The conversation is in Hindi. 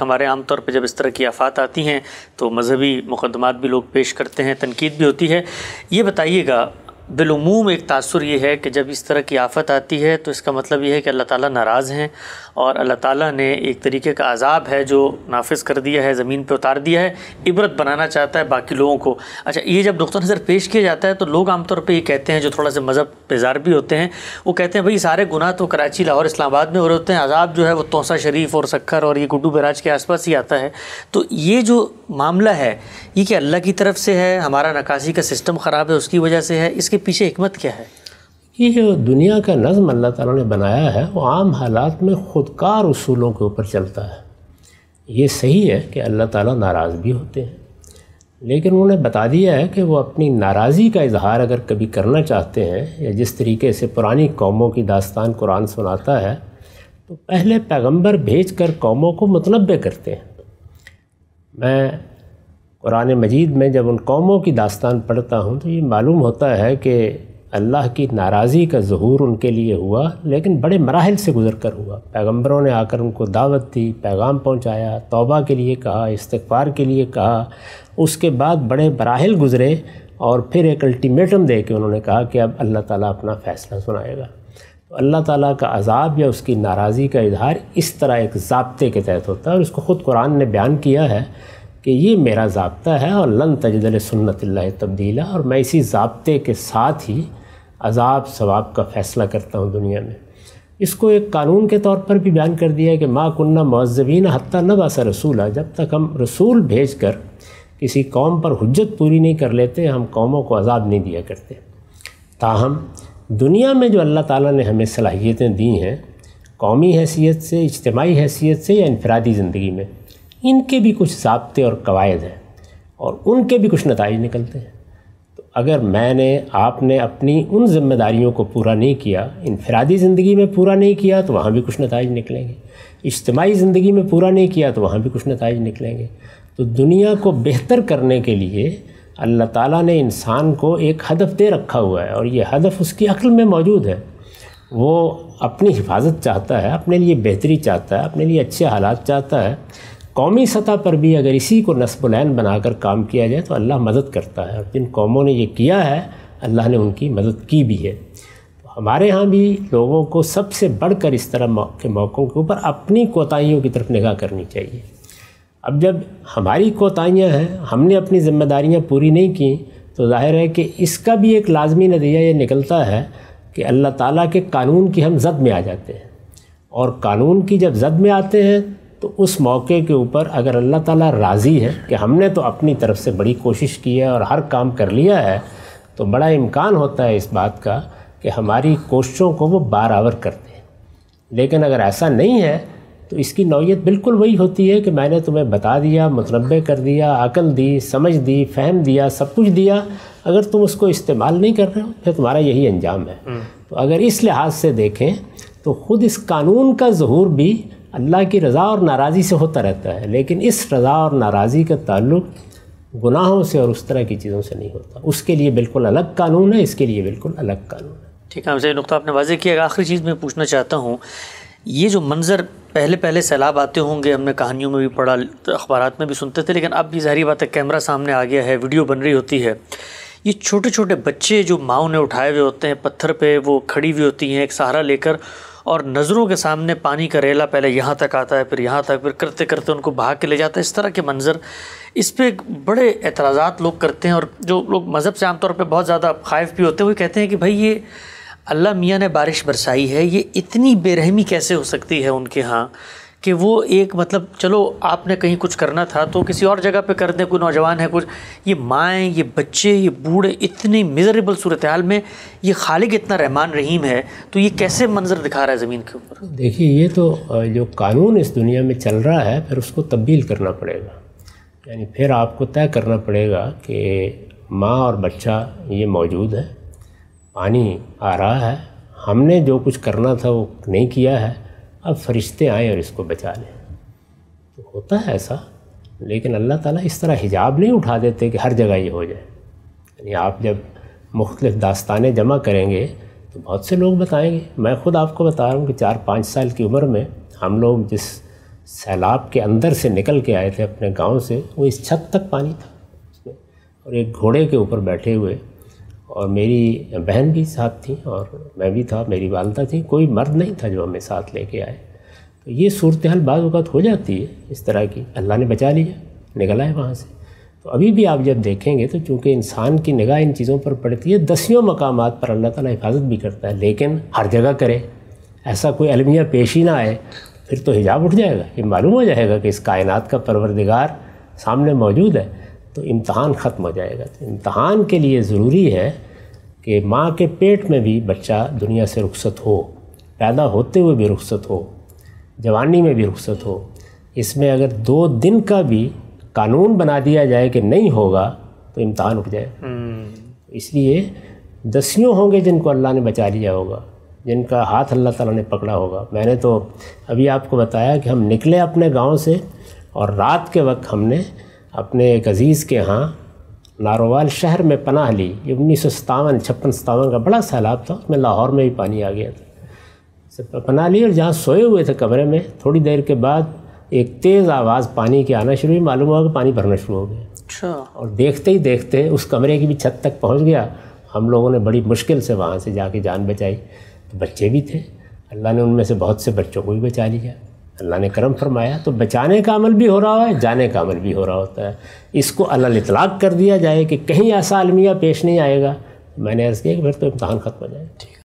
हमारे आमतौर पर जब इस तरह की आफात आती हैं तो मजहबी मुकदमात भी लोग पेश करते हैं तनकीद भी होती है ये बताइएगा बिलूम एक तासर ये है कि जब इस तरह की आफत आती है तो इसका मतलब ये है कि अल्लाह ताला नाराज़ हैं और अल्लाह ताला ने एक तरीके का अजाब है जो नाफिज कर दिया है ज़मीन पर उतार दिया है इबरत बनाना चाहता है बाकी लोगों को अच्छा ये जब नुक़ नज़र पेश किया जाता है तो लोग आमतौर पर ये कहते हैं जो थोड़ा सा मज़हब बेजार भी होते हैं वो कहते हैं भाई सारे गुनाह तो कराची लाहौर इस्लाबाद में हो रहे होते हैं अजाब जो है वो तोसा शरीफ और सक्खर और ये गुड्डू बराज के आसपास ही आता है तो ये जो मामला है ये कि अल्लाह की तरफ से है हमारा नक्काशी का सिस्टम ख़राब है उसकी वजह से है इसके इसके पीछे हमत क्या है ये जो दुनिया का नज़म अल्लाह ताला ने बनाया है वो आम हालात में ख़ुदकार असूलों के ऊपर चलता है ये सही है कि अल्लाह ताला नाराज़ भी होते हैं लेकिन उन्होंने बता दिया है कि वो अपनी नाराज़ी का इजहार अगर कभी करना चाहते हैं या जिस तरीके से पुरानी कौमों की दास्तान कुरान सुनाता है तो पहले पैगंबर भेज कर कौमों को मतलब करते हैं मैं कुरान मजीद में जब उन कौमों की दास्तान पढ़ता हूँ तो ये मालूम होता है कि अल्लाह की नाराज़ी का ظहूर उनके लिए हुआ लेकिन बड़े मराहल से गुज़र कर हुआ पैगम्बरों ने आकर उनको दावत दी पैगाम पहुँचाया तोबा के लिए कहा इस्तार के लिए कहा उसके बाद बड़े मराहल गुज़रे और फिर एक अल्टीमेटम दे के उन्होंने कहा कि अब अल्लाह ताला अपना फ़ैसला सुनाएगा तो अल्लाह ताला का अजाब या उसकी नाराज़ी का इजहार इस तरह एक जबते के तहत होता है और इसको ख़ुद कुरान ने बयान किया है कि ये मेरा जबता है और लन तजदल सुन्नत तब्दीला और मैं इसी जबते के साथ ही अजाब सवाब का फ़ैसला करता हूँ दुनिया में इसको एक कानून के तौर पर भी बयान कर दिया है कि माँ कन्ना मज़बीन हती न रसूल है जब तक हम रसूल भेज कर किसी कौम पर हजत पूरी नहीं कर लेते हम कौमों को आज़ाद नहीं दिया करते ताहम दुनिया में जो अल्लाह ताली ने हमें सलाहियतें दी हैं कौमी हैसियत से इज्तमाही हैसियत से या इनफरादी ज़िंदगी में इनके भी कुछ जबते और कवायद हैं और उनके भी कुछ नतज निकलते हैं तो अगर मैंने आपने अपनी उन जिम्मेदारियों को पूरा नहीं किया इनफरादी ज़िंदगी में पूरा नहीं किया तो वहाँ भी कुछ नतज निकलेंगे इज्तमाही ज़िंदगी में पूरा नहीं किया तो वहाँ भी कुछ नतज निकलेंगे तो दुनिया को बेहतर करने के लिए अल्लाह ताला ने इंसान को एक हदफ दे रखा हुआ है और ये हदफ उसकी अक्ल में मौजूद है वो अपनी हिफाजत चाहता है अपने लिए बेहतरी चाहता है अपने लिए अच्छे हालात चाहता है कौमी सतह पर भी अगर इसी को नस्बुलैन बनाकर काम किया जाए तो अल्लाह मदद करता है और जिन कौमों ने ये किया है अल्लाह ने उनकी मदद की भी है तो हमारे यहाँ भी लोगों को सबसे बढ़कर इस तरह मौ, के मौक़ों के ऊपर अपनी कोताहीियों की तरफ निगाह करनी चाहिए अब जब हमारी कोताहियाँ हैं हमने अपनी ज़िम्मेदारियाँ पूरी नहीं की तो जाहिर है कि इसका भी एक लाजमी नतीजा ये निकलता है कि अल्लाह ताला के कानून की हम जद में आ जाते हैं और कानून की जब जद में आते हैं तो उस मौके के ऊपर अगर अल्लाह ताला राज़ी है कि हमने तो अपनी तरफ से बड़ी कोशिश की है और हर काम कर लिया है तो बड़ा इम्कान होता है इस बात का कि हमारी कोशिशों को वो बारावर कर दें लेकिन अगर ऐसा नहीं है तो इसकी नौीयत बिल्कुल वही होती है कि मैंने तुम्हें बता दिया मतनबे कर दिया अकल दी समझ दी फहम दिया सब कुछ दिया अगर तुम उसको इस्तेमाल नहीं कर रहे हो फिर तुम्हारा यही अंजाम है हम्म। तो अगर इस लिहाज से देखें तो ख़ुद इस कानून का जहूर भी अल्लाह की रज़ा और नाराज़ी से होता रहता है लेकिन इस रज़ा और नाराज़ी का ताल्लुक गुनाहों से और उस तरह की चीज़ों से नहीं होता उसके लिए बिल्कुल अलग कानून है इसके लिए बिल्कुल अलग कानून है ठीक है हमसे नुकता आपने वाजे किया आखिरी चीज़ मैं पूछना चाहता हूँ ये जो मंज़र पहले पहले सैलाब आते होंगे हमने कहानियों में भी पढ़ा अखबार में भी सुनते थे लेकिन अब भी ज़ाहरी बात है कैमरा सामने आ गया है वीडियो बन रही होती है ये छोटे छोटे बच्चे जो माओ ने उठाए हुए होते हैं पत्थर पे वो खड़ी हुई होती हैं एक सहारा लेकर और नज़रों के सामने पानी का रेला पहले यहाँ तक आता है फिर यहाँ तक फिर करते करते उनको भाग के ले जाता है इस तरह के मंज़र इस पर बड़े एतराज़ा लोग करते हैं और जो लोग मज़हब से आमतौर पर बहुत ज़्यादा खाइफ भी होते हैं कहते हैं कि भाई ये अल्लाह मियाँ ने बारिश बरसाई है ये इतनी बेरहमी कैसे हो सकती है उनके यहाँ कि वो एक मतलब चलो आपने कहीं कुछ करना था तो किसी और जगह पे कर दें कोई नौजवान है कुछ ये माएँ ये बच्चे ये बूढ़े इतनी मिजरेबल सूरत हाल में ये ख़ालिद इतना रहमान रहीम है तो ये कैसे मंजर दिखा रहा है ज़मीन के ऊपर देखिए ये तो जो कानून इस दुनिया में चल रहा है फिर उसको तब्दील करना पड़ेगा यानी फिर आपको तय करना पड़ेगा कि माँ और बच्चा ये मौजूद है पानी आ रहा है हमने जो कुछ करना था वो नहीं किया है अब फरिश्ते आएँ और इसको बचा लें तो होता है ऐसा लेकिन अल्लाह ताला इस तरह हिजाब नहीं उठा देते कि हर जगह ये हो जाए यानी आप जब मुख्तलिफ़ दास्तानें जमा करेंगे तो बहुत से लोग बताएंगे मैं ख़ुद आपको बता रहा हूँ कि चार पाँच साल की उम्र में हम लोग जिस सैलाब के अंदर से निकल के आए थे अपने गांव से वो इस छत तक पानी था उसमें और एक घोड़े के ऊपर बैठे हुए और मेरी बहन भी साथ थी और मैं भी था मेरी वालदा थी कोई मर्द नहीं था जो हमें साथ लेके आए तो ये सूरत हाल बाद अवत हो जाती है इस तरह की अल्लाह ने बचा लिया निकल आए वहाँ से तो अभी भी आप जब देखेंगे तो चूँकि इंसान की निगाह इन चीज़ों पर पड़ती है दसियों मकाम पर अल्लाह ताला हिफाजत भी करता है लेकिन हर जगह करे ऐसा कोई अलमिया पेश ही ना आए फिर तो हिजाब उठ जाएगा ये मालूम हो जाएगा कि इस कायनात का परवरदिगार सामने मौजूद है तो इम्तहान ख़त्म हो जाएगा तो इम्तहान के लिए ज़रूरी है कि माँ के पेट में भी बच्चा दुनिया से रुखसत हो पैदा होते हुए भी रुखसत हो जवानी में भी रुखसत हो इसमें अगर दो दिन का भी कानून बना दिया जाए कि नहीं होगा तो इम्तहान उठ जाए हम्म। इसलिए दसियों होंगे जिनको अल्लाह ने बचा लिया होगा जिनका हाथ अल्लाह ताला ने पकड़ा होगा मैंने तो अभी आपको बताया कि हम निकले अपने गांव से और रात के वक्त हमने अपने एक अज़ीज़ के यहाँ नारोवाल शहर में पनाह ली ये उन्नीस सौ सतावन छप्पन सतावन का बड़ा सैलाब था उसमें लाहौर में भी पानी आ गया था पनाह ली और जहाँ सोए हुए थे कमरे में थोड़ी देर के बाद एक तेज़ आवाज़ पानी की आना शुरू हुई मालूम हुआ कि पानी भरना शुरू हो गया अच्छा। और देखते ही देखते उस कमरे की भी छत तक पहुँच गया हम लोगों ने बड़ी मुश्किल से वहाँ से जाके जान बचाई तो बच्चे भी थे अल्लाह ने उनमें से बहुत से बच्चों को भी बचा लिया अल्लाह ने करम फरमाया तो बचाने का अमल भी हो रहा है जाने का अमल भी हो रहा होता है इसको अल्लाह इतलाक़ कर दिया जाए कि कहीं ऐसा अलमिया पेश नहीं आएगा मैंने अर्ज़ किया कि फिर तो इम्तहान ख़त्म हो जाए ठीक